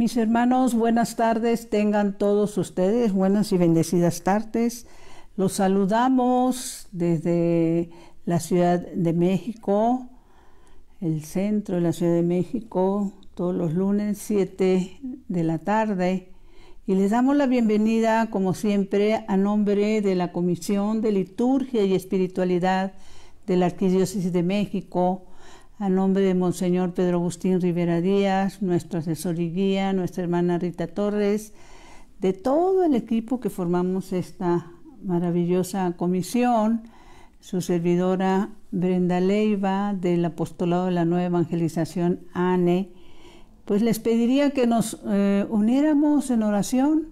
Mis hermanos, buenas tardes. Tengan todos ustedes buenas y bendecidas tardes. Los saludamos desde la Ciudad de México, el centro de la Ciudad de México, todos los lunes 7 de la tarde. Y les damos la bienvenida, como siempre, a nombre de la Comisión de Liturgia y Espiritualidad de la Arquidiócesis de México a nombre de Monseñor Pedro Agustín Rivera Díaz, nuestro asesor y guía, nuestra hermana Rita Torres, de todo el equipo que formamos esta maravillosa comisión, su servidora Brenda Leiva del Apostolado de la Nueva Evangelización ANE, pues les pediría que nos eh, uniéramos en oración,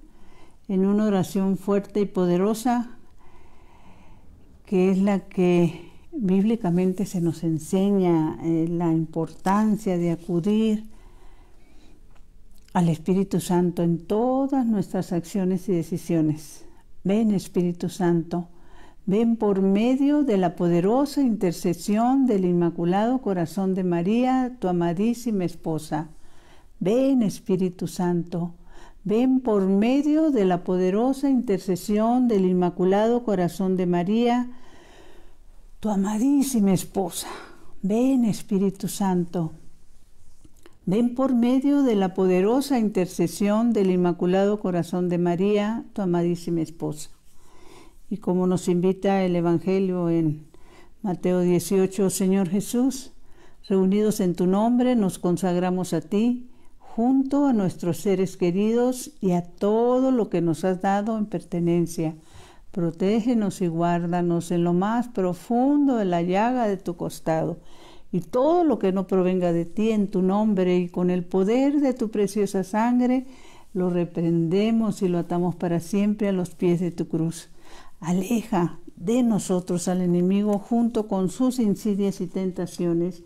en una oración fuerte y poderosa, que es la que bíblicamente se nos enseña eh, la importancia de acudir al Espíritu Santo en todas nuestras acciones y decisiones. Ven Espíritu Santo, ven por medio de la poderosa intercesión del Inmaculado Corazón de María, tu amadísima esposa. Ven Espíritu Santo, ven por medio de la poderosa intercesión del Inmaculado Corazón de María, tu amadísima esposa. Ven Espíritu Santo, ven por medio de la poderosa intercesión del Inmaculado Corazón de María, tu amadísima esposa. Y como nos invita el Evangelio en Mateo 18, Señor Jesús, reunidos en tu nombre, nos consagramos a ti, junto a nuestros seres queridos y a todo lo que nos has dado en pertenencia Protégenos y guárdanos en lo más profundo de la llaga de tu costado, y todo lo que no provenga de ti en tu nombre y con el poder de tu preciosa sangre, lo reprendemos y lo atamos para siempre a los pies de tu cruz. Aleja de nosotros al enemigo junto con sus insidias y tentaciones,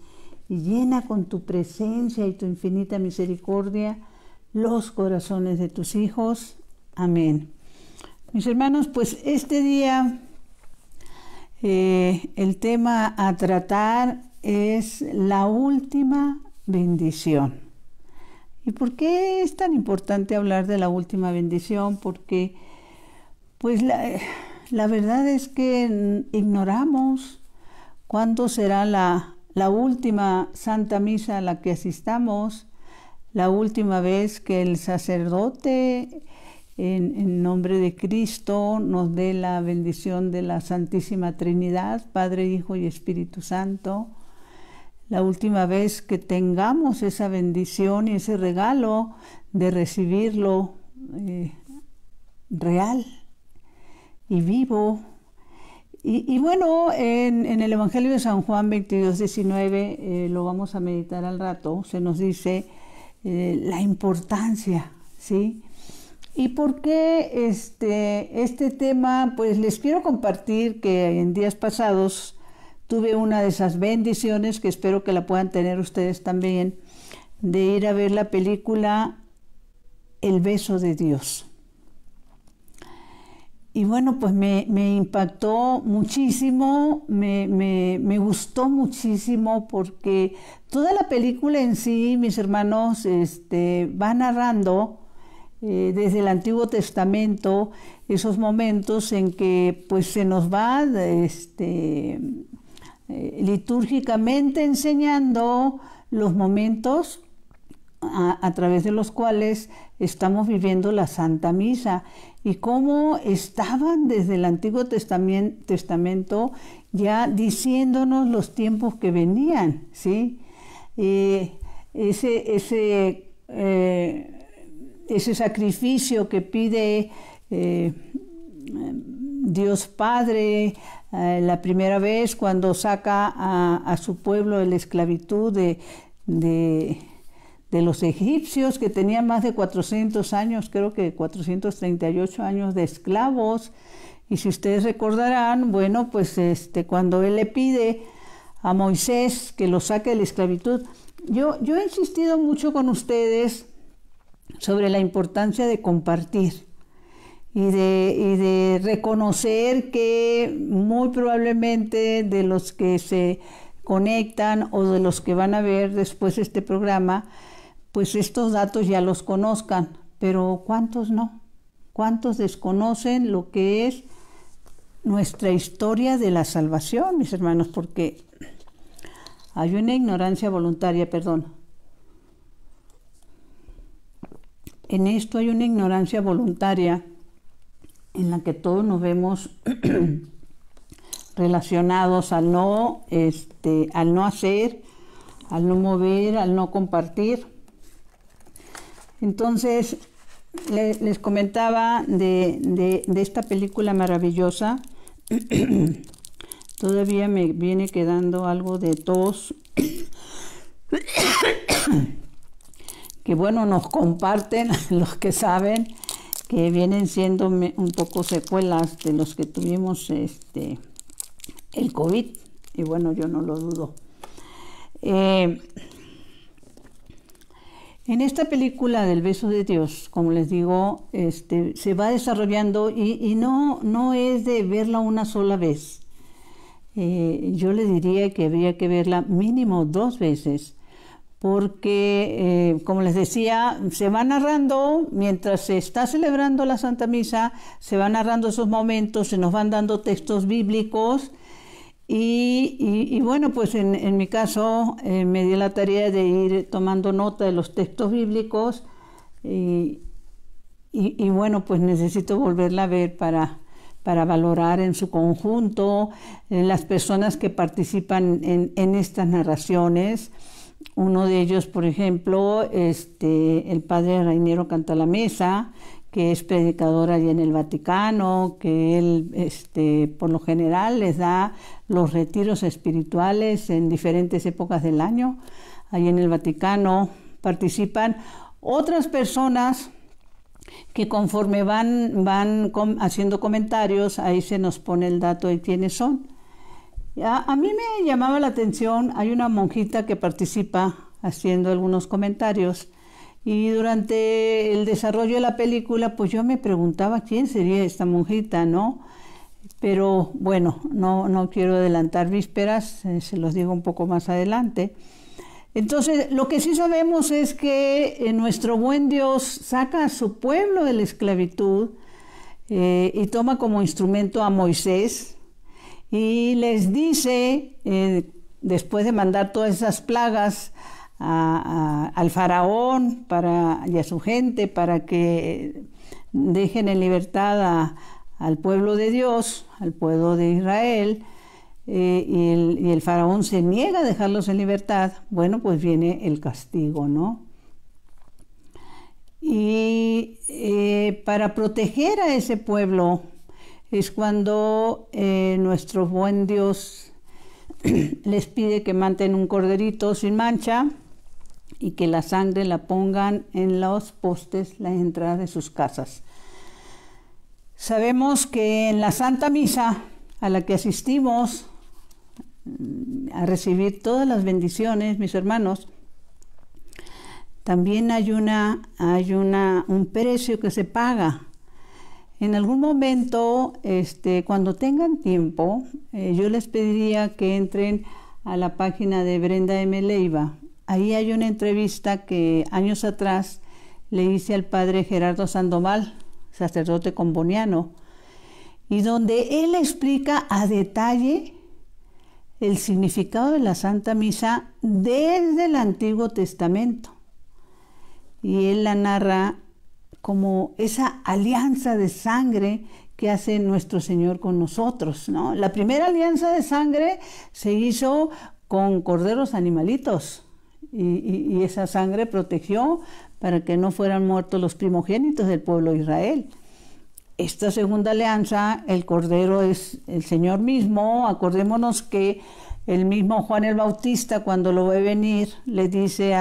y llena con tu presencia y tu infinita misericordia los corazones de tus hijos. Amén. Mis hermanos, pues este día eh, el tema a tratar es la última bendición. ¿Y por qué es tan importante hablar de la última bendición? Porque pues la, verdad es que ignoramos cuándo será la, la última santa misa a la que asistamos, la última vez que el sacerdote en, nombre de Cristo nos dé la bendición de la Santísima Trinidad, Padre, Hijo y Espíritu Santo. La última vez que tengamos esa bendición y ese regalo de recibirlo eh, real y vivo. Y, bueno, en, el Evangelio de San Juan 22, 19, eh, lo vamos a meditar al rato, se nos dice eh, la importancia, ¿sí? ¿Y por qué este, este tema? Pues les quiero compartir que en días pasados tuve una de esas bendiciones que espero que la puedan tener ustedes también, de ir a ver la película El beso de Dios. Y bueno, pues me, impactó muchísimo, me, gustó muchísimo porque toda la película en sí, mis hermanos, este, va narrando eh, desde el Antiguo Testamento, esos momentos en que pues se nos va este, eh, litúrgicamente enseñando los momentos a, través de los cuales estamos viviendo la Santa Misa y cómo estaban desde el Antiguo Testamento, Testamento ya diciéndonos los tiempos que venían, ¿sí? Eh, ese, ese sacrificio que pide eh, Dios Padre eh, la primera vez cuando saca a, su pueblo de la esclavitud de, de, los egipcios que tenían más de 400 años, creo que 438 años de esclavos. Y si ustedes recordarán, bueno, pues este, cuando él le pide a Moisés que lo saque de la esclavitud, yo, yo he insistido mucho con ustedes sobre la importancia de compartir y de, y de reconocer que muy probablemente de los que se conectan o de los que van a ver después este programa, pues estos datos ya los conozcan, pero ¿cuántos no? ¿Cuántos desconocen lo que es nuestra historia de la salvación, mis hermanos? Porque hay una ignorancia voluntaria, perdón, en esto hay una ignorancia voluntaria en la que todos nos vemos relacionados al no, este, al no hacer, al no mover, al no compartir. Entonces, les comentaba de, de, esta película maravillosa. Todavía me viene quedando algo de tos. que bueno, nos comparten los que saben, que vienen siendo un poco secuelas de los que tuvimos este, el COVID, y bueno, yo no lo dudo. Eh, en esta película del beso de Dios, como les digo, este, se va desarrollando y, no, no es de verla una sola vez. Eh, yo le diría que habría que verla mínimo dos veces porque, eh, como les decía, se va narrando, mientras se está celebrando la Santa Misa, se van narrando esos momentos, se nos van dando textos bíblicos. Y, bueno, pues en, mi caso eh, me dio la tarea de ir tomando nota de los textos bíblicos y, bueno, pues necesito volverla a ver para, para valorar en su conjunto las personas que participan en estas narraciones uno de ellos, por ejemplo, este, el padre Rainiero Mesa, que es predicador allí en el Vaticano, que él este, por lo general les da los retiros espirituales en diferentes épocas del año. Allí en el Vaticano participan otras personas que conforme van, van haciendo comentarios, ahí se nos pone el dato de quiénes son a mí me llamaba la atención, hay una monjita que participa haciendo algunos comentarios y durante el desarrollo de la película pues yo me preguntaba quién sería esta monjita, ¿no? Pero bueno, no, quiero adelantar vísperas, eh, se los digo un poco más adelante. Entonces, lo que sí sabemos es que eh, nuestro buen Dios saca a su pueblo de la esclavitud eh, y toma como instrumento a Moisés, y les dice, eh, después de mandar todas esas plagas al faraón para, y a su gente para que dejen en libertad al pueblo de Dios, al pueblo de Israel, eh, y, el, faraón se niega a dejarlos en libertad, bueno, pues viene el castigo, ¿no? Y eh, para proteger a ese pueblo es cuando eh, nuestro buen Dios les pide que manten un corderito sin mancha y que la sangre la pongan en los postes, la entrada de sus casas. Sabemos que en la Santa Misa a la que asistimos mm, a recibir todas las bendiciones, mis hermanos, también hay, una, hay un precio que se paga en algún momento, este, cuando tengan tiempo, eh, yo les pediría que entren a la página de Brenda M. Leiva. Ahí hay una entrevista que años atrás le hice al padre Gerardo Sandoval, sacerdote comboniano, y donde él explica a detalle el significado de la Santa Misa desde el Antiguo Testamento. Y él la narra como esa alianza de sangre que hace nuestro Señor con nosotros, ¿no? La primera alianza de sangre se hizo con corderos animalitos y, esa sangre protegió para que no fueran muertos los primogénitos del pueblo de Israel. Esta segunda alianza, el cordero es el Señor mismo, acordémonos que el mismo Juan el Bautista cuando lo ve venir le dice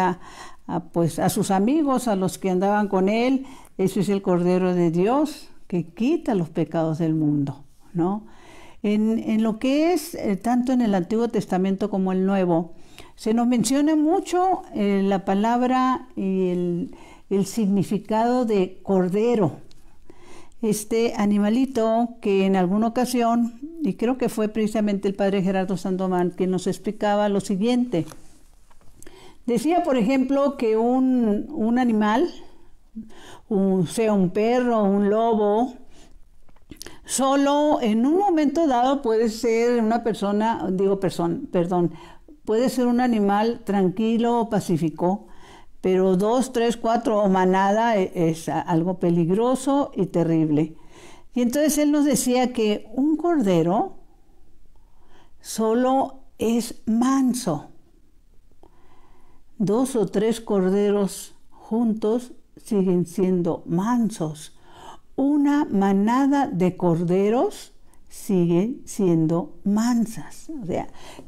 pues, a sus amigos, a los que andaban con él, eso es el Cordero de Dios que quita los pecados del mundo, ¿no? En, lo que es, eh, tanto en el Antiguo Testamento como el Nuevo, se nos menciona mucho eh, la palabra y el, significado de cordero. Este animalito que en alguna ocasión, y creo que fue precisamente el padre Gerardo Sandomán quien nos explicaba lo siguiente. Decía, por ejemplo, que un, un animal, un, sea un perro, un lobo. Solo en un momento dado puede ser una persona, digo persona, perdón, puede ser un animal tranquilo o pacífico, pero dos, tres, cuatro o manada e, es algo peligroso y terrible. Y entonces él nos decía que un cordero solo es manso. Dos o tres corderos juntos siguen siendo mansos. Una manada de corderos siguen siendo mansas,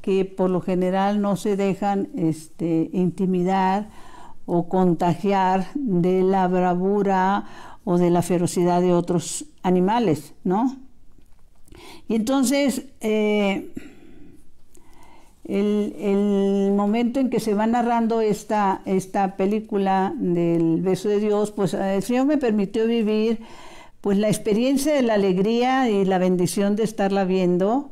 que por lo general no se dejan este, intimidar o contagiar de la bravura o de la ferocidad de otros animales, ¿no? Y entonces, eh, el, momento en que se va narrando esta, esta película del beso de Dios, pues eh, el Señor me permitió vivir pues la experiencia de la alegría y la bendición de estarla viendo,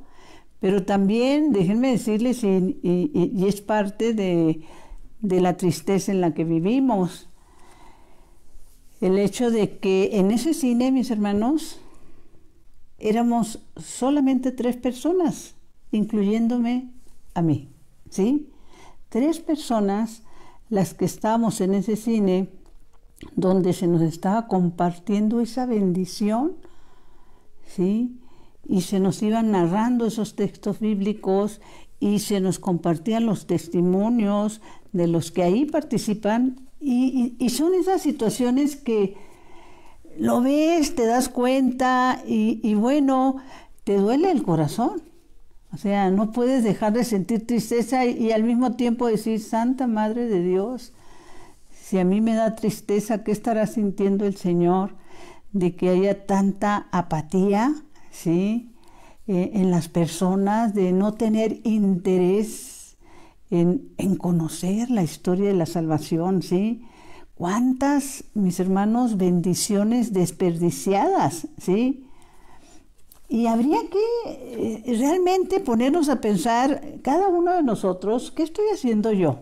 pero también, déjenme decirles, y, y es parte de, de la tristeza en la que vivimos, el hecho de que en ese cine, mis hermanos, éramos solamente tres personas, incluyéndome a mí, ¿sí? Tres personas las que estábamos en ese cine donde se nos estaba compartiendo esa bendición, ¿sí? Y se nos iban narrando esos textos bíblicos y se nos compartían los testimonios de los que ahí participan y, son esas situaciones que lo ves, te das cuenta y, y bueno, te duele el corazón, o sea, no puedes dejar de sentir tristeza y, al mismo tiempo decir, Santa Madre de Dios, si a mí me da tristeza, ¿qué estará sintiendo el Señor de que haya tanta apatía, ¿sí? Eh, en las personas, de no tener interés en, en, conocer la historia de la salvación, ¿sí? ¿Cuántas, mis hermanos, bendiciones desperdiciadas, ¿sí? Y habría que eh, realmente ponernos a pensar, cada uno de nosotros, ¿qué estoy haciendo yo?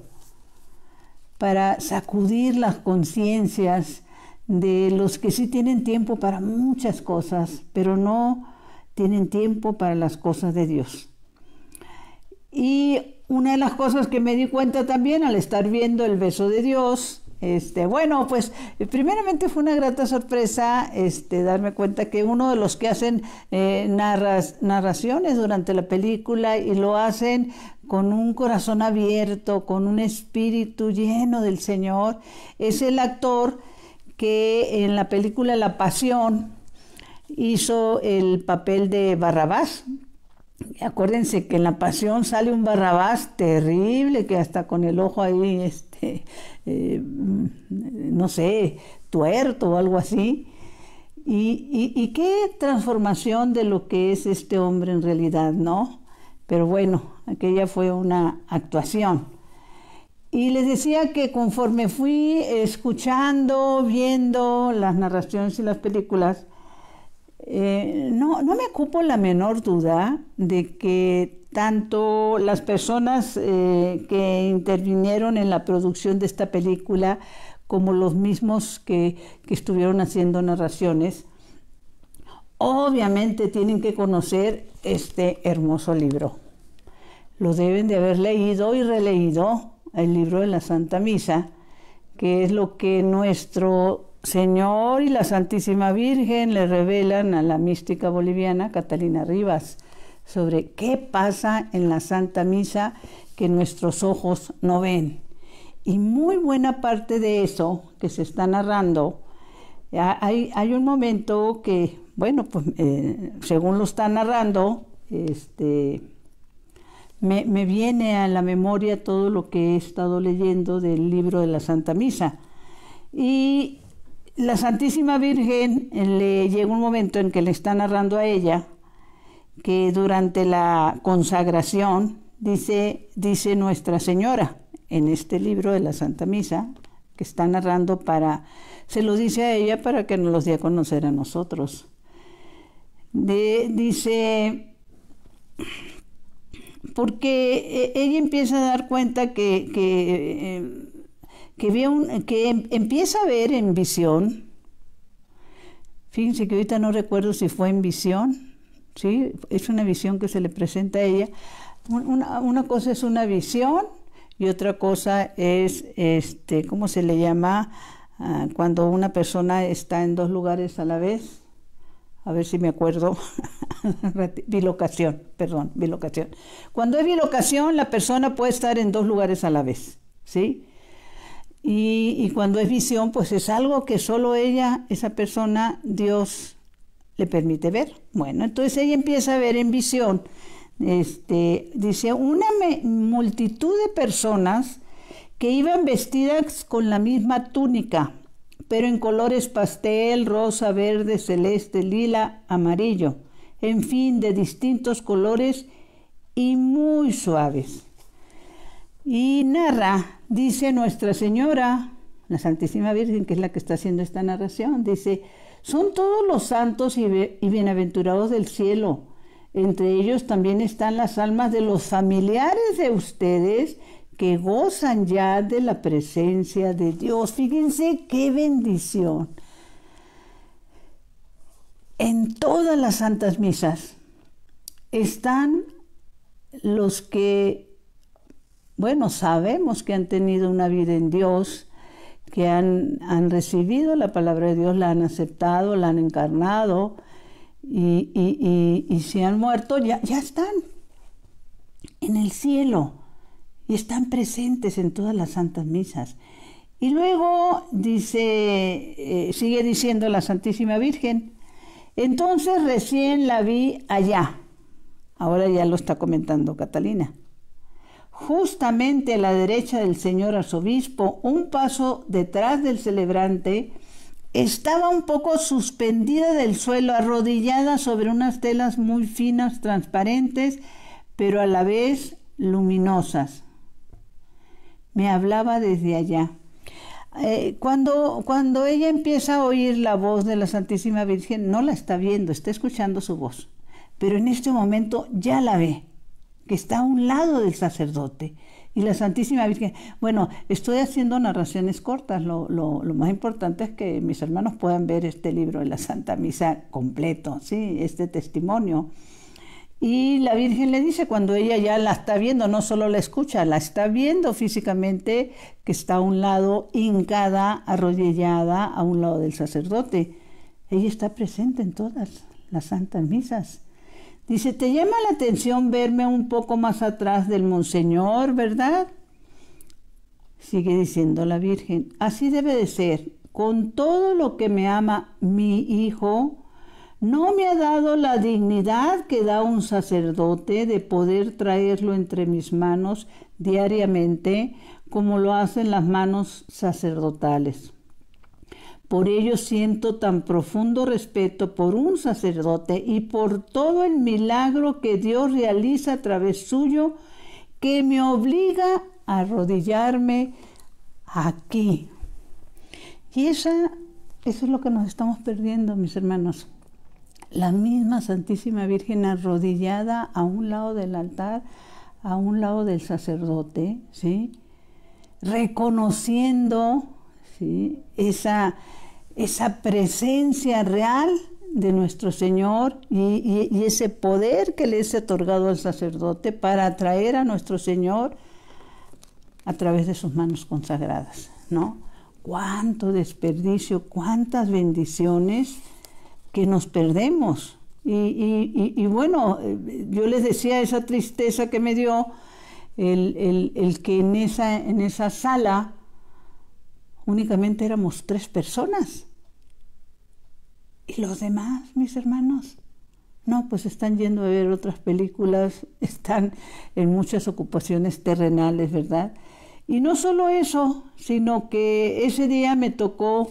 Para sacudir las conciencias de los que sí tienen tiempo para muchas cosas, pero no tienen tiempo para las cosas de Dios. Y una de las cosas que me di cuenta también al estar viendo el beso de Dios este, bueno, pues eh, primeramente fue una grata sorpresa este, darme cuenta que uno de los que hacen eh, narraciones durante la película y lo hacen con un corazón abierto, con un espíritu lleno del Señor, es el actor que en la película La Pasión hizo el papel de Barrabás, acuérdense que en la pasión sale un barrabás terrible que hasta con el ojo ahí es, este, Eh, mm, no sé, tuerto o algo así. Y, qué transformación de lo que es este hombre en realidad, ¿no? Pero bueno, aquella fue una actuación. Y les decía que conforme fui escuchando, viendo las narraciones y las películas, eh, no, no me ocupo la menor duda de que tanto las personas eh, que intervinieron en la producción de esta película como los mismos que estuvieron haciendo narraciones, obviamente tienen que conocer este hermoso libro. Lo deben de haber leído y releído, el libro de la Santa Misa, que es lo que nuestro Señor y la Santísima Virgen le revelan a la mística boliviana Catalina Rivas sobre qué pasa en la Santa Misa que nuestros ojos no ven. Y muy buena parte de eso que se está narrando, hay, un momento que, bueno, pues eh, según lo está narrando, este, me, me, viene a la memoria todo lo que he estado leyendo del libro de la Santa Misa. Y la Santísima Virgen eh, le llega un momento en que le está narrando a ella que durante la consagración dice, dice Nuestra Señora en este libro de la Santa Misa que está narrando para, se lo dice a ella para que nos los dé a conocer a nosotros. dice, porque e, ella empieza a dar cuenta que, que, em, ve que em, empieza a ver en visión, fíjense que ahorita no recuerdo si fue en visión ¿sí? Es una visión que se le presenta a ella. Una, cosa es una visión y otra cosa es, este, ¿cómo se le llama? Ah, cuando una persona está en dos lugares a la vez. A ver si me acuerdo. bilocación, perdón, bilocación. Cuando es bilocación, la persona puede estar en dos lugares a la vez, ¿sí? Y, y, cuando es visión, pues es algo que solo ella, esa persona, Dios le permite ver. Bueno, entonces ella empieza a ver en visión. Este, dice, una multitud de personas que iban vestidas con la misma túnica, pero en colores pastel, rosa, verde, celeste, lila, amarillo, en fin, de distintos colores y muy suaves. Y narra, dice Nuestra Señora, la Santísima Virgen, que es la que está haciendo esta narración, dice, son todos los santos y, bienaventurados del cielo. Entre ellos también están las almas de los familiares de ustedes que gozan ya de la presencia de Dios. Fíjense qué bendición. En todas las santas misas están los que, bueno, sabemos que han tenido una vida en Dios, que han, recibido la palabra de Dios, la han aceptado, la han encarnado y, y, si han muerto, ya, ya están en el cielo y están presentes en todas las santas misas. Y luego dice, eh, sigue diciendo la Santísima Virgen, entonces recién la vi allá. Ahora ya lo está comentando Catalina justamente a la derecha del señor arzobispo, un paso detrás del celebrante, estaba un poco suspendida del suelo, arrodillada sobre unas telas muy finas, transparentes, pero a la vez luminosas. Me hablaba desde allá. Eh, cuando, cuando ella empieza a oír la voz de la Santísima Virgen, no la está viendo, está escuchando su voz, pero en este momento ya la ve que está a un lado del sacerdote. Y la Santísima Virgen, bueno, estoy haciendo narraciones cortas, lo, más importante es que mis hermanos puedan ver este libro de la Santa Misa completo, ¿sí? este testimonio. Y la Virgen le dice, cuando ella ya la está viendo, no solo la escucha, la está viendo físicamente, que está a un lado hincada, arrodillada, a un lado del sacerdote. Ella está presente en todas las santas misas. Dice, te llama la atención verme un poco más atrás del monseñor, ¿verdad? Sigue diciendo la Virgen, así debe de ser. Con todo lo que me ama mi hijo, no me ha dado la dignidad que da un sacerdote de poder traerlo entre mis manos diariamente, como lo hacen las manos sacerdotales. Por ello siento tan profundo respeto por un sacerdote y por todo el milagro que Dios realiza a través suyo que me obliga a arrodillarme aquí. Y esa, eso es lo que nos estamos perdiendo, mis hermanos. La misma Santísima Virgen arrodillada a un lado del altar, a un lado del sacerdote, ¿sí? Reconociendo esa, esa presencia real de nuestro Señor y, ese poder que le es otorgado al sacerdote para atraer a nuestro Señor a través de sus manos consagradas, ¿no? Cuánto desperdicio, cuántas bendiciones que nos perdemos. Y, bueno, yo les decía esa tristeza que me dio el, el que en esa, en esa sala únicamente éramos tres personas. ¿Y los demás, mis hermanos? No, pues están yendo a ver otras películas, están en muchas ocupaciones terrenales, ¿verdad? Y no solo eso, sino que ese día me tocó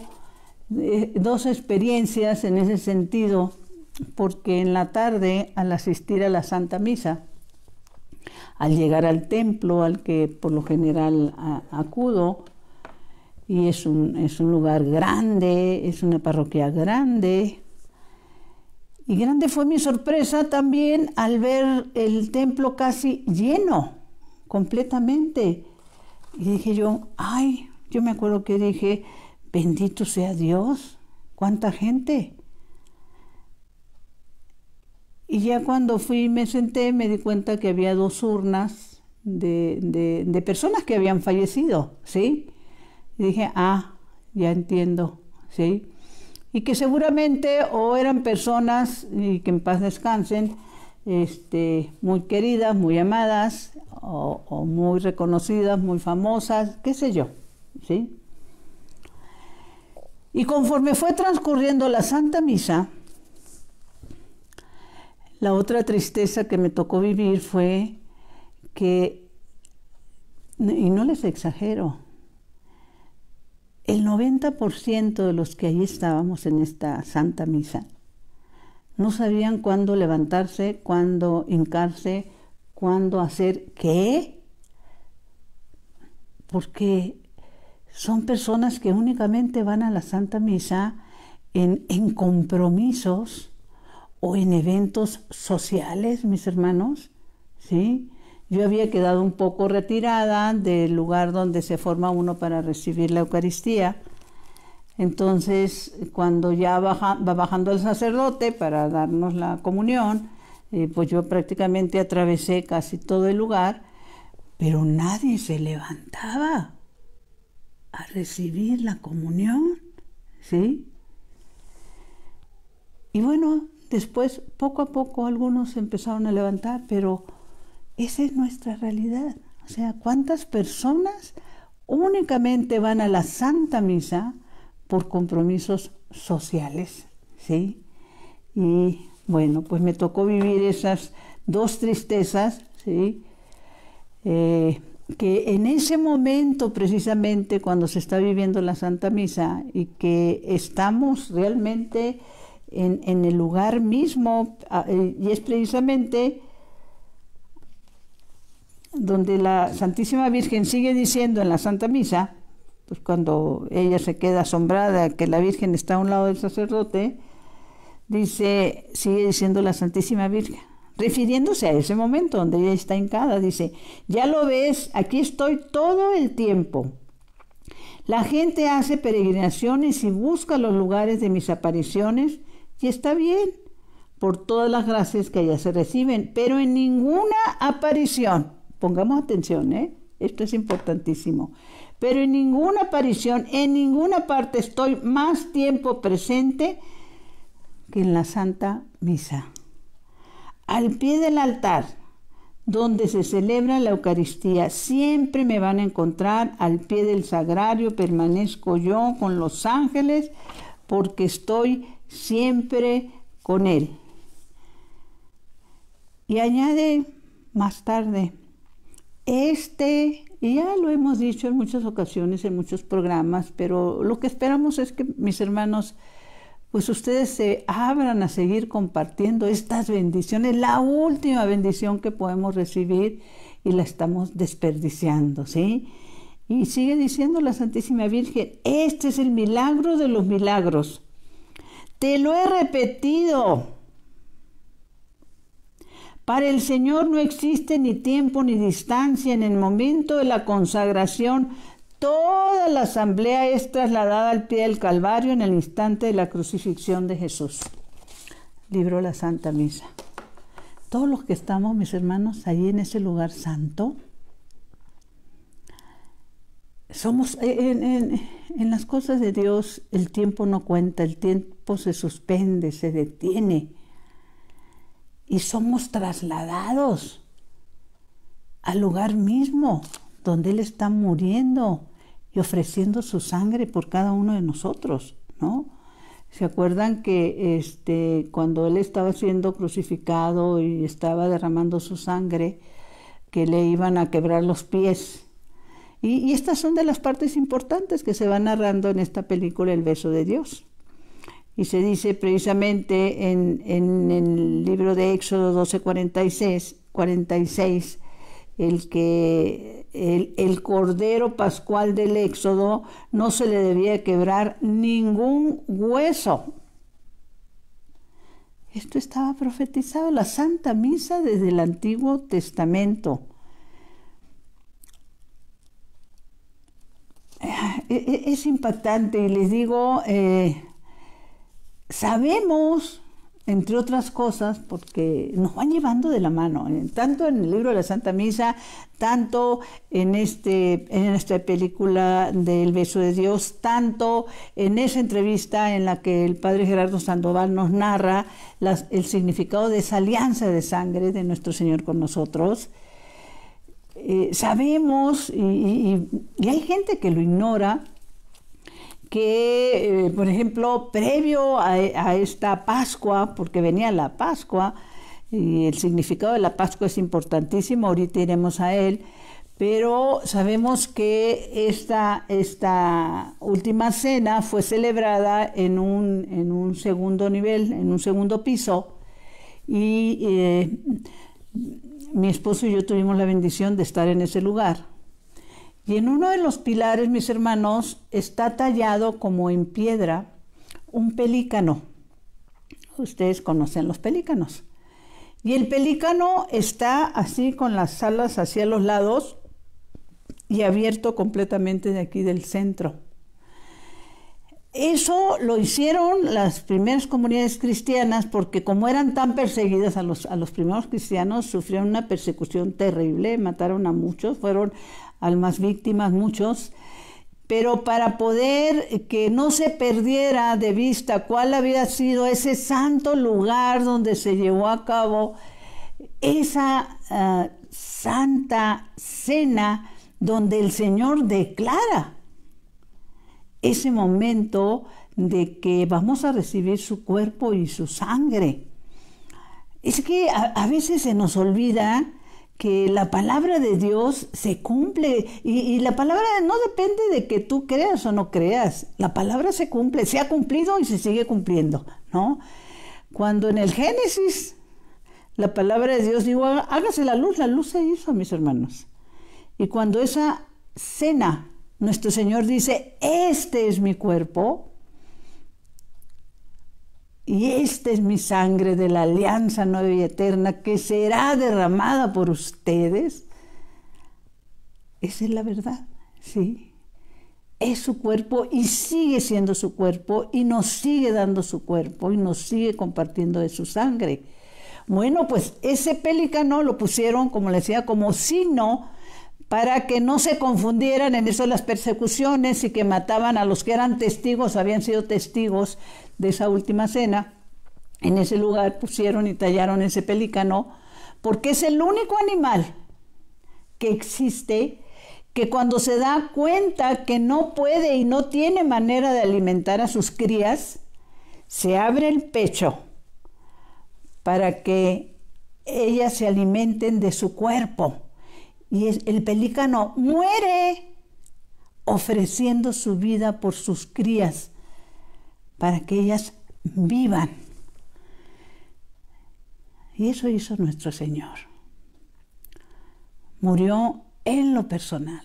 eh, dos experiencias en ese sentido, porque en la tarde, al asistir a la Santa Misa, al llegar al templo al que por lo general acudo, y es un, lugar grande, es una parroquia grande. Y grande fue mi sorpresa también al ver el templo casi lleno, completamente. Y dije yo, ay, yo me acuerdo que dije, bendito sea Dios, cuánta gente. Y ya cuando fui y me senté, me di cuenta que había dos urnas de, de personas que habían fallecido, ¿sí? Y dije, ah, ya entiendo, ¿sí? Y que seguramente o eran personas, y que en paz descansen, este, muy queridas, muy amadas, o, o muy reconocidas, muy famosas, qué sé yo, ¿sí? Y conforme fue transcurriendo la Santa Misa, la otra tristeza que me tocó vivir fue que, y no les exagero, el 90% de los que ahí estábamos en esta santa misa no sabían cuándo levantarse, cuándo hincarse, cuándo hacer qué, porque son personas que únicamente van a la Santa Misa en, en compromisos o en eventos sociales, mis hermanos, ¿sí? Yo había quedado un poco retirada del lugar donde se forma uno para recibir la Eucaristía. Entonces, cuando ya va bajando el sacerdote para darnos la comunión, eh, pues yo prácticamente atravesé casi todo el lugar, pero nadie se levantaba a recibir la comunión, ¿sí? Y bueno, después, poco a poco, algunos empezaron a levantar, pero esa es nuestra realidad. O sea, ¿cuántas personas únicamente van a la Santa Misa por compromisos sociales? ¿Sí? Y bueno, pues me tocó vivir esas dos tristezas, ¿sí? Eh, que en ese momento precisamente cuando se está viviendo la Santa Misa y que estamos realmente en, en el lugar mismo, ah, eh, y es precisamente donde la Santísima Virgen sigue diciendo en la Santa Misa, pues cuando ella se queda asombrada que la Virgen está a un lado del sacerdote, dice, sigue diciendo la Santísima Virgen, refiriéndose a ese momento donde ella está hincada, dice, ya lo ves, aquí estoy todo el tiempo. La gente hace peregrinaciones y busca los lugares de mis apariciones y está bien por todas las gracias que allá se reciben, pero en ninguna aparición Pongamos atención, ¿eh? Esto es importantísimo. Pero en ninguna aparición, en ninguna parte estoy más tiempo presente que en la Santa Misa. Al pie del altar, donde se celebra la Eucaristía, siempre me van a encontrar al pie del sagrario, permanezco yo con los ángeles, porque estoy siempre con Él. Y añade más tarde, este, y ya lo hemos dicho en muchas ocasiones, en muchos programas, pero lo que esperamos es que mis hermanos, pues ustedes se abran a seguir compartiendo estas bendiciones, la última bendición que podemos recibir y la estamos desperdiciando, ¿sí? Y sigue diciendo la Santísima Virgen, este es el milagro de los milagros. Te lo he repetido para el Señor no existe ni tiempo ni distancia. En el momento de la consagración, toda la asamblea es trasladada al pie del Calvario en el instante de la crucifixión de Jesús. Libro la Santa Misa. Todos los que estamos, mis hermanos, allí en ese lugar santo, somos eh, en, en las cosas de Dios, el tiempo no cuenta, el tiempo se suspende, se detiene y somos trasladados al lugar mismo donde Él está muriendo y ofreciendo su sangre por cada uno de nosotros, ¿no? ¿Se acuerdan que este, cuando Él estaba siendo crucificado y estaba derramando su sangre, que le iban a quebrar los pies? Y, y estas son de las partes importantes que se va narrando en esta película El beso de Dios. Y se dice precisamente en, el libro de Éxodo 12, 46, el que el, cordero pascual del Éxodo no se le debía quebrar ningún hueso. Esto estaba profetizado la Santa Misa desde el Antiguo Testamento. Eh, eh, es impactante y les digo, eh, sabemos, entre otras cosas, porque nos van llevando de la mano, tanto en el libro de la Santa Misa, tanto en, este, en esta película del beso de Dios, tanto en esa entrevista en la que el padre Gerardo Sandoval nos narra el significado de esa alianza de sangre de nuestro Señor con nosotros. Eh, sabemos y hay gente que lo ignora, que, eh, por ejemplo, previo a, esta Pascua, porque venía la Pascua, y el significado de la Pascua es importantísimo, ahorita iremos a él, pero sabemos que esta, esta última cena fue celebrada en un, segundo nivel, en un segundo piso, y eh, mi esposo y yo tuvimos la bendición de estar en ese lugar. Y en uno de los pilares, mis hermanos, está tallado como en piedra un pelícano. Ustedes conocen los pelícanos. Y el pelícano está así con las alas hacia los lados y abierto completamente de aquí del centro. Eso lo hicieron las primeras comunidades cristianas porque como eran tan perseguidas a los, a los primeros cristianos, sufrieron una persecución terrible, mataron a muchos, fueron almas víctimas, muchos, pero para poder que no se perdiera de vista cuál había sido ese santo lugar donde se llevó a cabo esa ah, santa cena donde el Señor declara ese momento de que vamos a recibir su cuerpo y su sangre. Es que a veces se nos olvida que la palabra de Dios se cumple y, la palabra no depende de que tú creas o no creas, la palabra se cumple, se ha cumplido y se sigue cumpliendo, ¿no? Cuando en el Génesis la palabra de Dios dijo, hágase la luz, la luz se hizo, mis hermanos. Y cuando esa cena, nuestro Señor dice, este es mi cuerpo, y esta es mi sangre de la alianza nueva y eterna que será derramada por ustedes. Esa es la verdad, sí. Es su cuerpo y sigue siendo su cuerpo y nos sigue dando su cuerpo y nos sigue compartiendo de su sangre. Bueno, pues ese pelicano lo pusieron, como le decía, como no, para que no se confundieran en eso las persecuciones y que mataban a los que eran testigos, habían sido testigos de esa última cena, en ese lugar pusieron y tallaron ese pelícano, porque es el único animal que existe que cuando se da cuenta que no puede y no tiene manera de alimentar a sus crías, se abre el pecho para que ellas se alimenten de su cuerpo. Y el pelícano muere ofreciendo su vida por sus crías para que ellas vivan. Y eso hizo nuestro Señor. Murió en lo personal,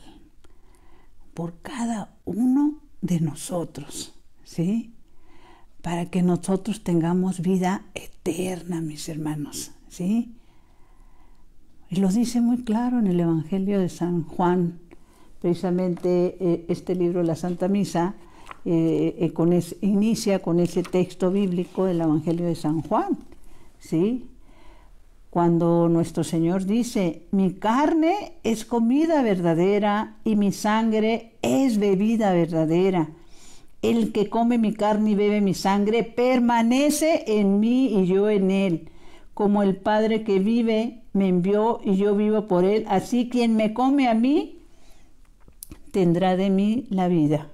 por cada uno de nosotros, ¿sí? Para que nosotros tengamos vida eterna, mis hermanos, ¿sí? Y lo dice muy claro en el Evangelio de San Juan, precisamente eh, este libro, La Santa Misa, eh, eh, con inicia con ese texto bíblico del Evangelio de San Juan, ¿sí? Cuando nuestro Señor dice, mi carne es comida verdadera y mi sangre es bebida verdadera. El que come mi carne y bebe mi sangre permanece en mí y yo en él. Como el Padre que vive me envió y yo vivo por él, así quien me come a mí tendrá de mí la vida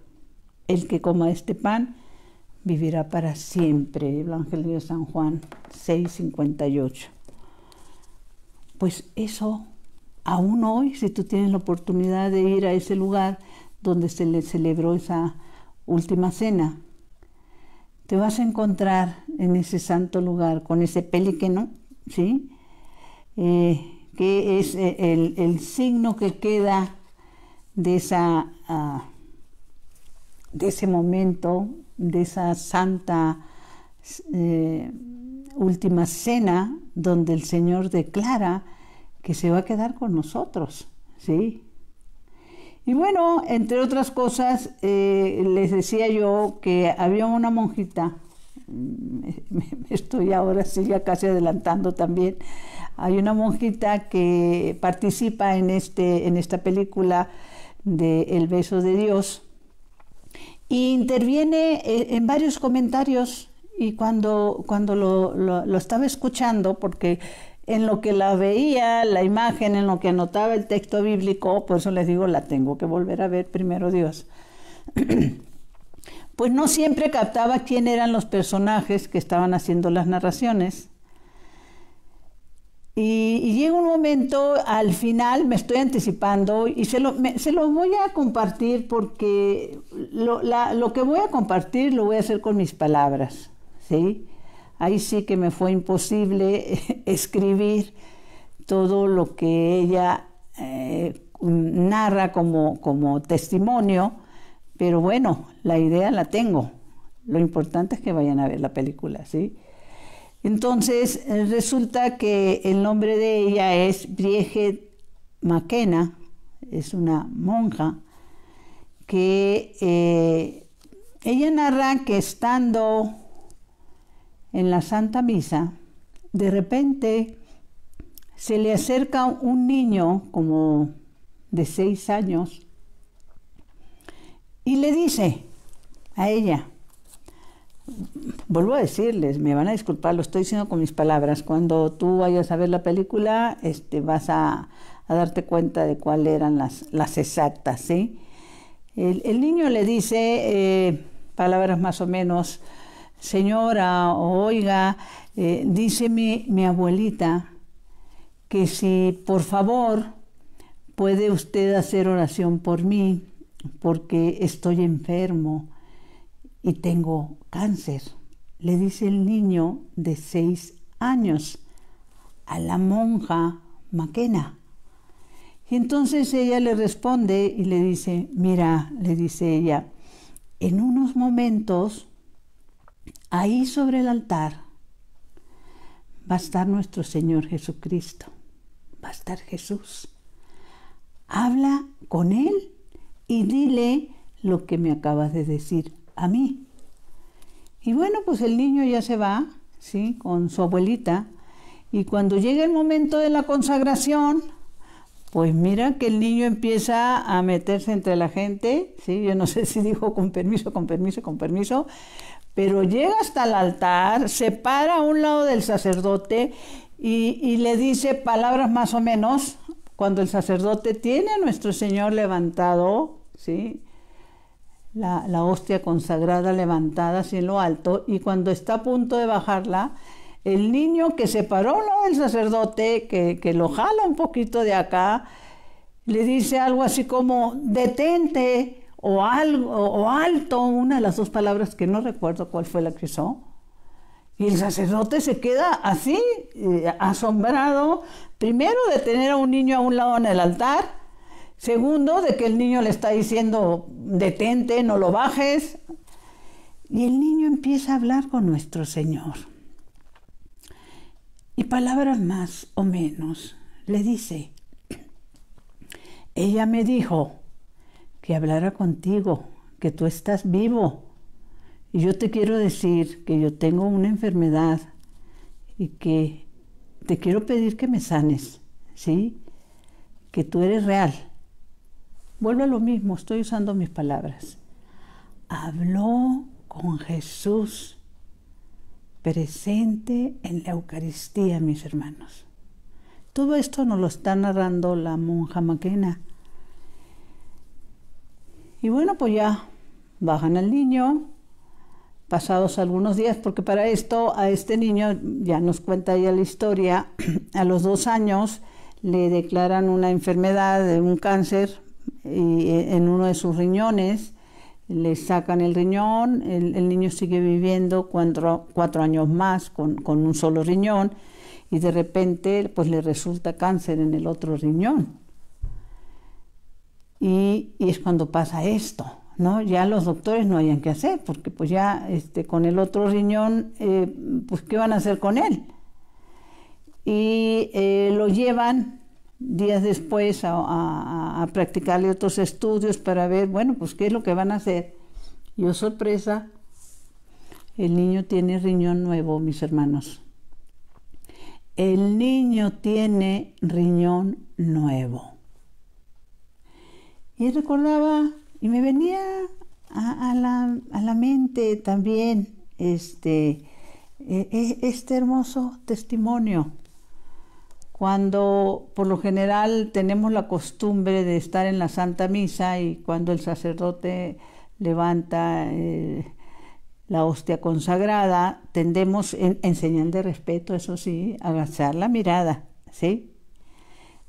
el que coma este pan vivirá para siempre. Evangelio de San Juan 6:58. Pues eso, aún hoy, si tú tienes la oportunidad de ir a ese lugar donde se le celebró esa última cena, te vas a encontrar en ese santo lugar con ese pelíqueno, ¿sí? Eh, que es eh, el, signo que queda de esa... Ah, de ese momento, de esa santa eh, última cena donde el Señor declara que se va a quedar con nosotros, ¿sí? Y bueno, entre otras cosas, eh, les decía yo que había una monjita, mm, me, estoy ahora sí ya casi adelantando también, hay una monjita que participa en, este, en esta película de El beso de Dios, y interviene eh, en varios comentarios y cuando, cuando lo, lo estaba escuchando, porque en lo que la veía, la imagen, en lo que anotaba el texto bíblico, por eso les digo, la tengo que volver a ver primero Dios. pues no siempre captaba quién eran los personajes que estaban haciendo las narraciones. Y, llega un momento, al final me estoy anticipando y se lo, voy a compartir porque lo, que voy a compartir lo voy a hacer con mis palabras. ¿sí? Ahí sí que me fue imposible escribir todo lo que ella eh, narra como, como testimonio, pero bueno, la idea la tengo. Lo importante es que vayan a ver la película, ¿sí? Entonces eh, resulta que el nombre de ella es Brieget Maquena, es una monja que eh, ella narra que estando en la Santa Misa, de repente se le acerca un niño como de seis años y le dice a ella, vuelvo a decirles, me van a disculpar, lo estoy diciendo con mis palabras, cuando tú vayas a ver la película, este, vas a, darte cuenta de cuáles eran las, exactas, ¿sí? El, niño le dice eh, palabras más o menos, señora, oiga, eh, dice mi abuelita que si por favor puede usted hacer oración por mí, porque estoy enfermo y tengo cáncer, le dice el niño de seis años a la monja Maquena. Y entonces ella le responde y le dice, mira, le dice ella, en unos momentos, ahí sobre el altar, va a estar nuestro Señor Jesucristo, va a estar Jesús. Habla con Él y dile lo que me acabas de decir a mí. Y bueno, pues el niño ya se va, ¿sí? Con su abuelita. Y cuando llega el momento de la consagración, pues mira que el niño empieza a meterse entre la gente, ¿sí? Yo no sé si dijo con permiso, con permiso, con permiso, pero llega hasta el altar, se para a un lado del sacerdote y, y le dice palabras más o menos cuando el sacerdote tiene a nuestro Señor levantado, ¿sí? la, hostia consagrada levantada hacia lo alto y cuando está a punto de bajarla, el niño que se paró lo del sacerdote, que, que lo jala un poquito de acá, le dice algo así como detente o algo o alto, una de las dos palabras que no recuerdo cuál fue la que usó. Y el sacerdote se queda así, eh, asombrado, primero de tener a un niño a un lado en el altar Segundo, de que el niño le está diciendo, detente, no lo bajes. Y el niño empieza a hablar con nuestro Señor. Y palabras más o menos le dice, ella me dijo que hablara contigo, que tú estás vivo. Y yo te quiero decir que yo tengo una enfermedad y que te quiero pedir que me sanes, ¿sí? Que tú eres real Vuelvo a lo mismo, estoy usando mis palabras. Habló con Jesús presente en la Eucaristía, mis hermanos. Todo esto nos lo está narrando la monja Maquena. Y bueno, pues ya bajan al niño, pasados algunos días, porque para esto a este niño, ya nos cuenta ya la historia, a los dos años le declaran una enfermedad, un cáncer eh, en uno de sus riñones, le sacan el riñón, el, niño sigue viviendo cuatro, años más con, un solo riñón y de repente pues le resulta cáncer en el otro riñón. Y, es cuando pasa esto, ¿no? Ya los doctores no hayan que hacer, porque pues ya este, con el otro riñón, eh, pues ¿qué van a hacer con él? Y eh, lo llevan días después a, practicarle otros estudios para ver, bueno, pues qué es lo que van a hacer. Yo, sorpresa, el niño tiene riñón nuevo, mis hermanos. El niño tiene riñón nuevo. Y recordaba, y me venía a, la, mente también este, e, e, este hermoso testimonio cuando por lo general tenemos la costumbre de estar en la Santa Misa y cuando el sacerdote levanta eh, la hostia consagrada, tendemos en, señal de respeto, eso sí, a agachar la mirada, ¿sí?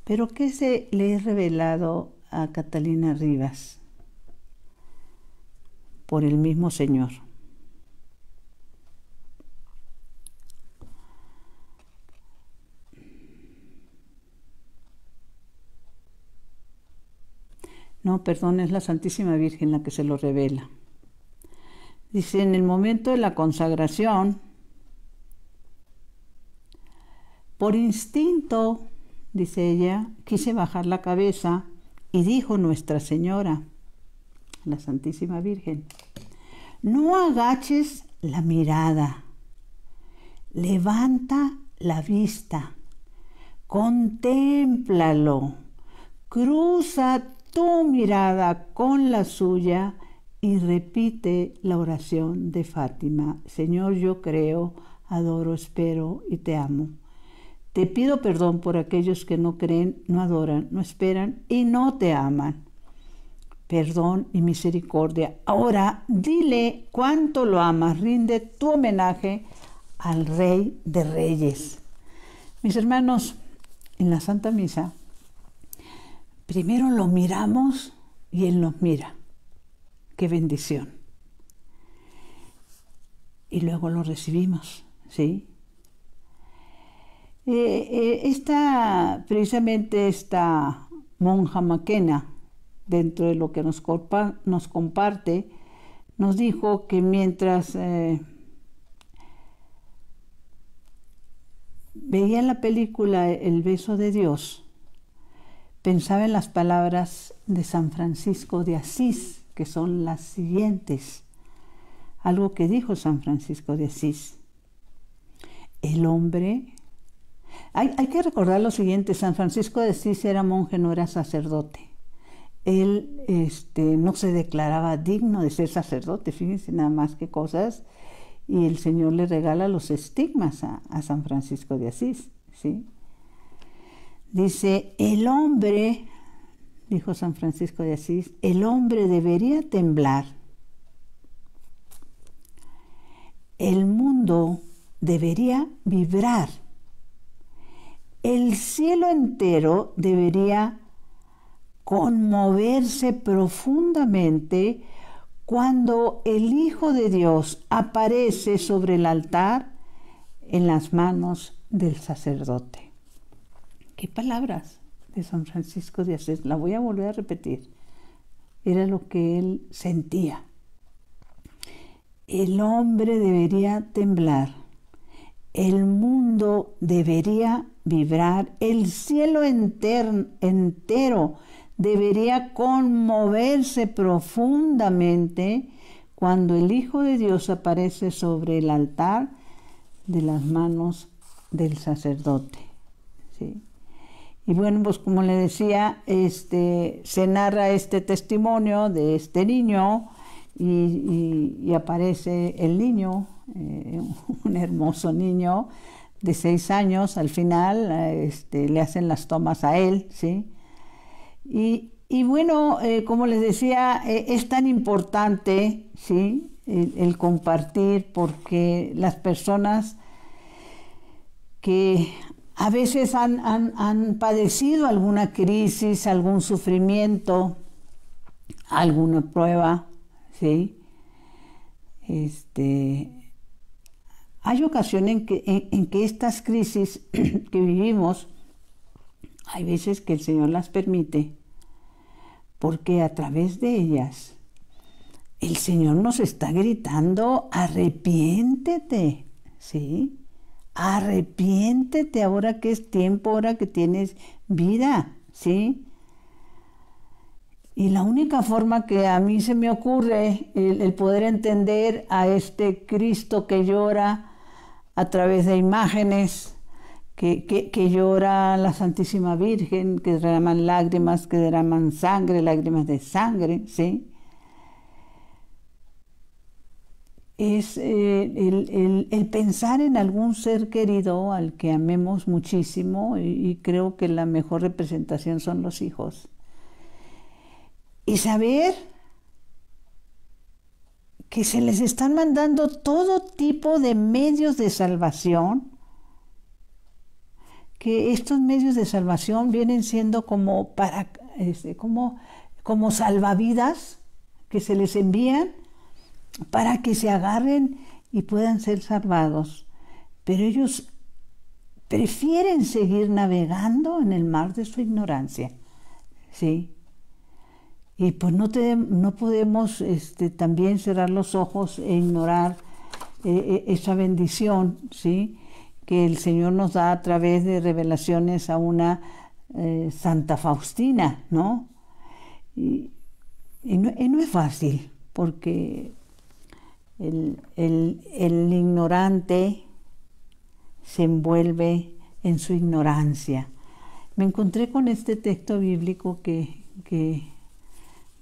Pero ¿qué se le ha revelado a Catalina Rivas? Por el mismo Señor. No, perdón, es la Santísima Virgen la que se lo revela. Dice, en el momento de la consagración, por instinto, dice ella, quise bajar la cabeza y dijo Nuestra Señora, la Santísima Virgen, no agaches la mirada, levanta la vista, contémplalo, cruza tu mirada con la suya y repite la oración de Fátima. Señor, yo creo, adoro, espero y te amo. Te pido perdón por aquellos que no creen, no adoran, no esperan y no te aman. Perdón y misericordia. Ahora dile cuánto lo amas. Rinde tu homenaje al Rey de Reyes. Mis hermanos, en la Santa Misa Primero lo miramos y Él nos mira. Qué bendición. Y luego lo recibimos, ¿sí? Eh, eh, esta, precisamente esta monja maquena, dentro de lo que nos, comparte, nos dijo que mientras eh, veía la película El beso de Dios, pensaba en las palabras de San Francisco de Asís, que son las siguientes. Algo que dijo San Francisco de Asís. El hombre... Hay, que recordar lo siguiente, San Francisco de Asís era monje, no era sacerdote. Él este, no se declaraba digno de ser sacerdote, fíjense nada más que cosas, y el Señor le regala los estigmas a, a San Francisco de Asís, ¿sí? Dice, el hombre, dijo San Francisco de Asís, el hombre debería temblar. El mundo debería vibrar. El cielo entero debería conmoverse profundamente cuando el Hijo de Dios aparece sobre el altar en las manos del sacerdote qué palabras de San Francisco de Asís, la voy a volver a repetir. Era lo que él sentía. El hombre debería temblar, el mundo debería vibrar, el cielo entero debería conmoverse profundamente cuando el Hijo de Dios aparece sobre el altar de las manos del sacerdote. Y bueno, pues como le decía, este, se narra este testimonio de este niño y, aparece el niño, eh, un hermoso niño de seis años, al final este, le hacen las tomas a él, ¿sí? Y, bueno, eh, como les decía, eh, es tan importante, ¿sí? el compartir porque las personas que a veces han, padecido alguna crisis, algún sufrimiento, alguna prueba, ¿sí? Este, hay ocasiones en que, en que estas crisis que vivimos, hay veces que el Señor las permite, porque a través de ellas el Señor nos está gritando, arrepiéntete, ¿sí? arrepiéntete ahora que es tiempo, ahora que tienes vida, ¿sí? Y la única forma que a mí se me ocurre el, poder entender a este Cristo que llora a través de imágenes, que, que, que, llora la Santísima Virgen, que derraman lágrimas, que derraman sangre, lágrimas de sangre, ¿sí? es eh, el, pensar en algún ser querido al que amemos muchísimo y, creo que la mejor representación son los hijos. Y saber que se les están mandando todo tipo de medios de salvación, que estos medios de salvación vienen siendo como, para, este, como, como salvavidas que se les envían para que se agarren y puedan ser salvados. Pero ellos prefieren seguir navegando en el mar de su ignorancia. ¿Sí? Y pues no, no podemos este, también cerrar los ojos e ignorar eh, eh, esa bendición, ¿sí? Que el Señor nos da a través de revelaciones a una eh, Santa Faustina, ¿no? ¿no? y no es fácil, porque el, ignorante se envuelve en su ignorancia. Me encontré con este texto bíblico que,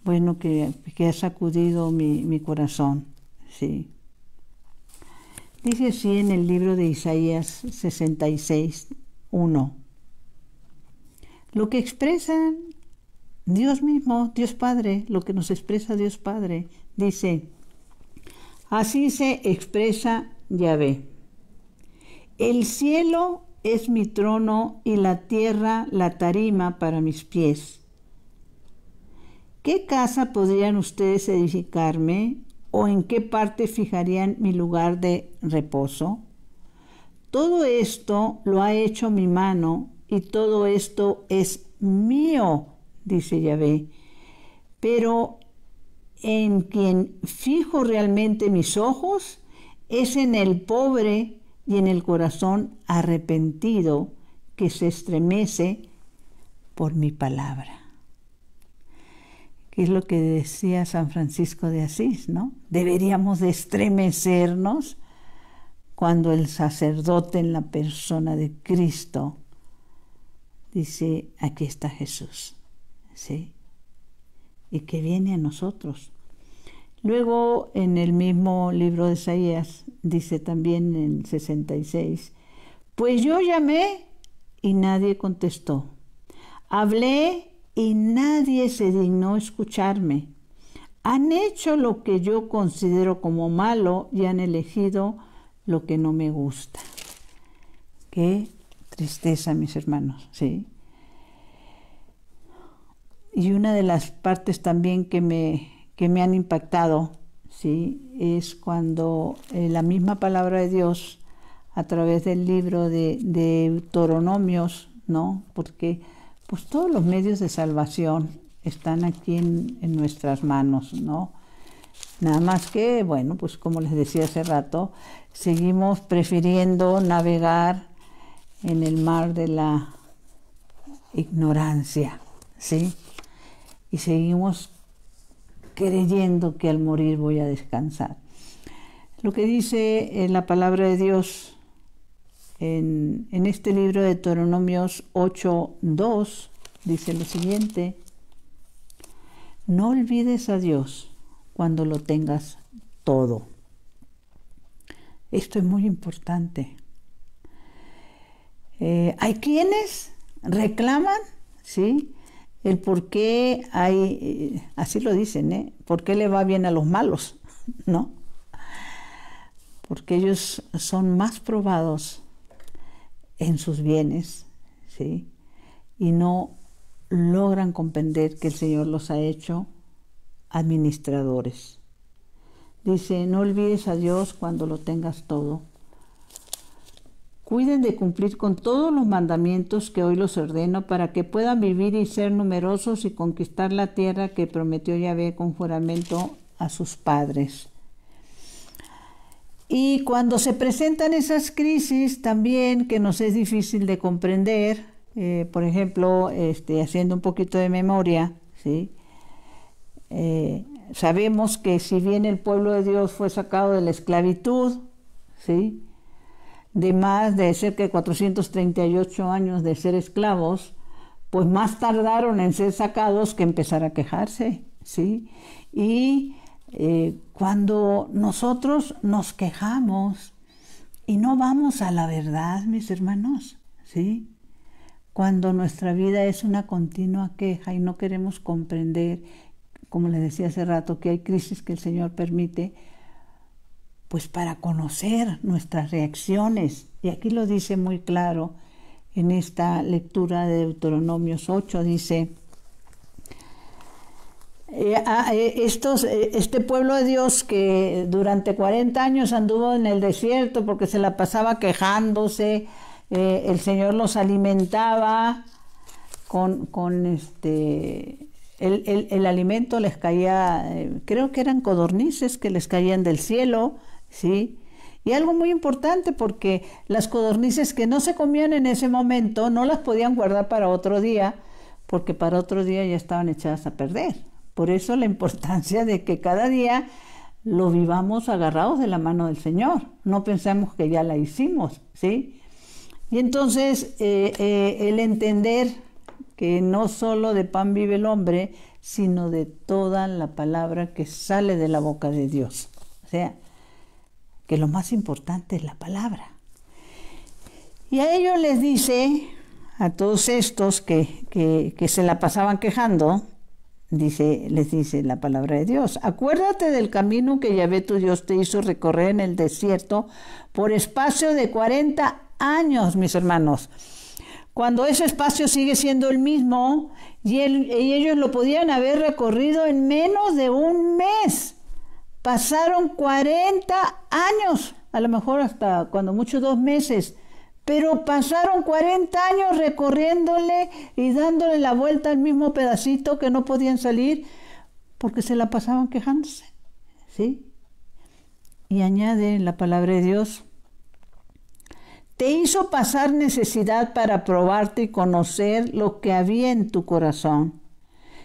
bueno, que, ha sacudido mi, corazón. Sí. Dice así en el libro de Isaías 66, 1. Lo que expresa Dios mismo, Dios Padre, lo que nos expresa Dios Padre, dice, Así se expresa Yahvé. El cielo es mi trono y la tierra la tarima para mis pies. ¿Qué casa podrían ustedes edificarme o en qué parte fijarían mi lugar de reposo? Todo esto lo ha hecho mi mano y todo esto es mío, dice Yahvé. Pero en quien fijo realmente mis ojos es en el pobre y en el corazón arrepentido que se estremece por mi palabra. qué es lo que decía San Francisco de Asís, ¿no? Deberíamos de estremecernos cuando el sacerdote en la persona de Cristo dice, aquí está Jesús, ¿sí? y que viene a nosotros. Luego en el mismo libro de Isaías dice también en 66, pues yo llamé y nadie contestó. Hablé y nadie se dignó escucharme. Han hecho lo que yo considero como malo y han elegido lo que no me gusta. Qué tristeza, mis hermanos, ¿sí? y una de las partes también que me, que me han impactado, ¿sí? Es cuando eh, la misma palabra de Dios, a través del libro de, de Deuteronomios, ¿no? Porque pues todos los medios de salvación están aquí en, en nuestras manos, ¿no? Nada más que, bueno, pues como les decía hace rato, seguimos prefiriendo navegar en el mar de la ignorancia, ¿sí? y seguimos creyendo que al morir voy a descansar. Lo que dice en eh, la palabra de Dios en, este libro de Deuteronomios 8.2 dice lo siguiente, no olvides a Dios cuando lo tengas todo. Esto es muy importante. Eh, hay quienes reclaman, ¿sí? el por qué hay, eh, así lo dicen, ¿eh? ¿Por qué le va bien a los malos? ¿No? Porque ellos son más probados en sus bienes, ¿sí? Y no logran comprender que el Señor los ha hecho administradores. Dice, no olvides a Dios cuando lo tengas todo, cuiden de cumplir con todos los mandamientos que hoy los ordeno para que puedan vivir y ser numerosos y conquistar la tierra que prometió Yahvé con juramento a sus padres. Y cuando se presentan esas crisis también que nos es difícil de comprender, eh, por ejemplo, este, haciendo un poquito de memoria, eh, sabemos que si bien el pueblo de Dios fue sacado de la esclavitud, ¿sí? de más de cerca de 438 años de ser esclavos, pues más tardaron en ser sacados que empezar a quejarse, ¿sí? Y eh, cuando nosotros nos quejamos y no vamos a la verdad, mis hermanos, ¿sí? Cuando nuestra vida es una continua queja y no queremos comprender, como les decía hace rato, que hay crisis que el Señor permite, pues para conocer nuestras reacciones. Y aquí lo dice muy claro en esta lectura de Deuteronomios 8, dice, eh, ah, eh, eh, este pueblo de Dios que durante 40 años anduvo en el desierto porque se la pasaba quejándose, el Señor los alimentaba con, este, el, el, alimento les caía, creo que eran codornices que les caían del cielo, ¿sí? Y algo muy importante porque las codornices que no se comían en ese momento no las podían guardar para otro día porque para otro día ya estaban echadas a perder. Por eso la importancia de que cada día lo vivamos agarrados de la mano del Señor. No pensamos que ya la hicimos, ¿sí? Y entonces eh, eh, el entender que no solo de pan vive el hombre, sino de toda la palabra que sale de la boca de Dios. O sea, que lo más importante es la palabra. Y a ellos les dice, a todos estos que, se la pasaban quejando, dice, les dice la palabra de Dios. Acuérdate del camino que Yahvé tu Dios te hizo recorrer en el desierto por espacio de 40 años, mis hermanos. Cuando ese espacio sigue siendo el mismo y ellos lo podían haber recorrido en menos de un mes. Pasaron 40 años, a lo mejor hasta cuando muchos dos meses, pero pasaron 40 años recorriéndole y dándole la vuelta al mismo pedacito que no podían salir porque se la pasaban quejándose. ¿Sí? Y añade la palabra de Dios. Te hizo pasar necesidad para probarte y conocer lo que había en tu corazón,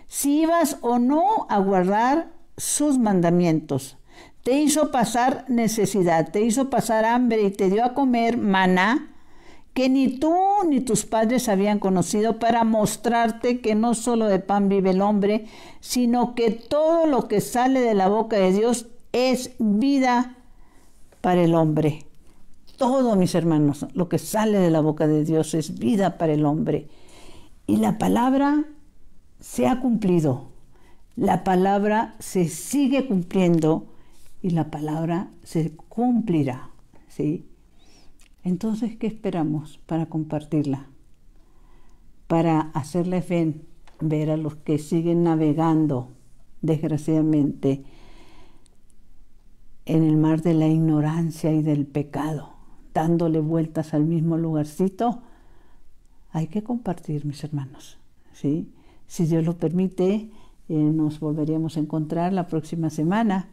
si ibas o no a guardar sus mandamientos. Te hizo pasar necesidad, te hizo pasar hambre y te dio a comer maná que ni tú ni tus padres habían conocido para mostrarte que no solo de pan vive el hombre, sino que todo lo que sale de la boca de Dios es vida para el hombre. Todo, mis hermanos, lo que sale de la boca de Dios es vida para el hombre. Y la palabra se ha cumplido. La palabra se sigue cumpliendo y la palabra se cumplirá, ¿sí? Entonces, ¿qué esperamos para compartirla? Para hacerles ver, ver a los que siguen navegando, desgraciadamente, en el mar de la ignorancia y del pecado, dándole vueltas al mismo lugarcito, hay que compartir, mis hermanos. ¿sí? Si Dios lo permite, eh, nos volveremos a encontrar la próxima semana.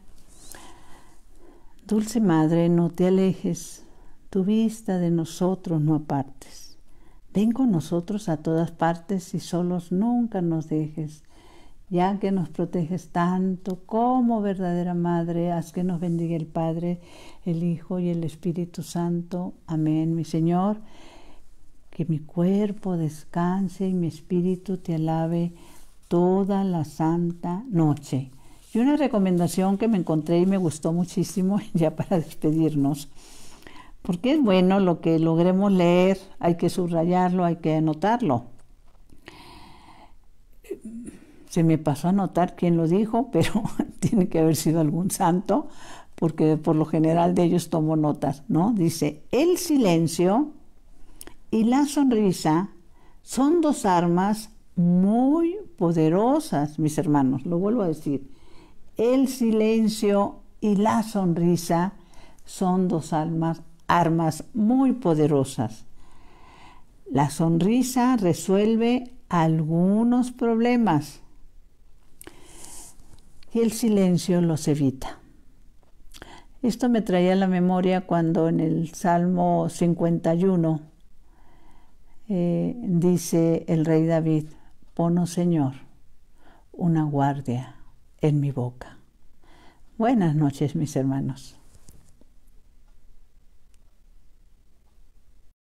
Dulce Madre, no te alejes, tu vista de nosotros no apartes. Ven con nosotros a todas partes y solos nunca nos dejes, ya que nos proteges tanto como verdadera Madre, haz que nos bendiga el Padre, el Hijo y el Espíritu Santo. Amén, mi Señor. Que mi cuerpo descanse y mi espíritu te alabe toda la santa noche. Y una recomendación que me encontré y me gustó muchísimo, ya para despedirnos, porque es bueno lo que logremos leer, hay que subrayarlo, hay que anotarlo. Se me pasó a anotar quién lo dijo, pero tiene que haber sido algún santo, porque por lo general de ellos tomo notas, ¿no? Dice, el silencio y la sonrisa son dos armas muy poderosas, mis hermanos, lo vuelvo a decir. El silencio y la sonrisa son dos armas muy poderosas. La sonrisa resuelve algunos problemas y el silencio los evita. Esto me traía a la memoria cuando en el Salmo 51 eh, dice el rey David, Pono, Señor, una guardia en mi boca. Buenas noches, mis hermanos.